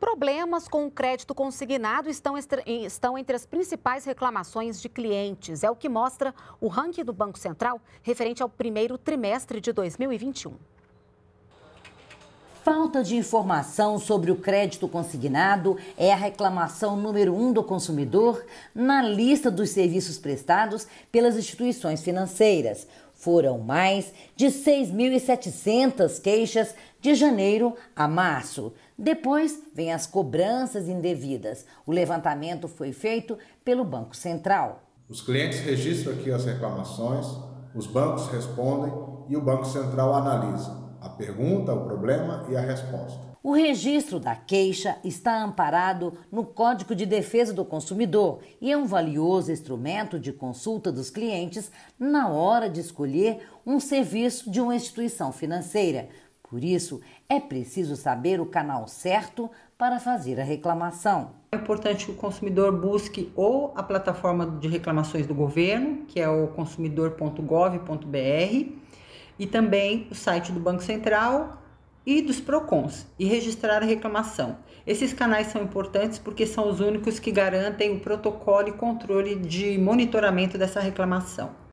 Problemas com o crédito consignado estão, estão entre as principais reclamações de clientes. É o que mostra o ranking do Banco Central referente ao primeiro trimestre de 2021. Falta de informação sobre o crédito consignado é a reclamação número um do consumidor na lista dos serviços prestados pelas instituições financeiras. Foram mais de 6.700 queixas de janeiro a março. Depois vem as cobranças indevidas. O levantamento foi feito pelo Banco Central. Os clientes registram aqui as reclamações, os bancos respondem e o Banco Central analisa pergunta, o problema e a resposta. O registro da queixa está amparado no Código de Defesa do Consumidor e é um valioso instrumento de consulta dos clientes na hora de escolher um serviço de uma instituição financeira. Por isso, é preciso saber o canal certo para fazer a reclamação. É importante que o consumidor busque ou a plataforma de reclamações do governo, que é o consumidor.gov.br, e também o site do Banco Central e dos PROCONs e registrar a reclamação. Esses canais são importantes porque são os únicos que garantem o protocolo e controle de monitoramento dessa reclamação.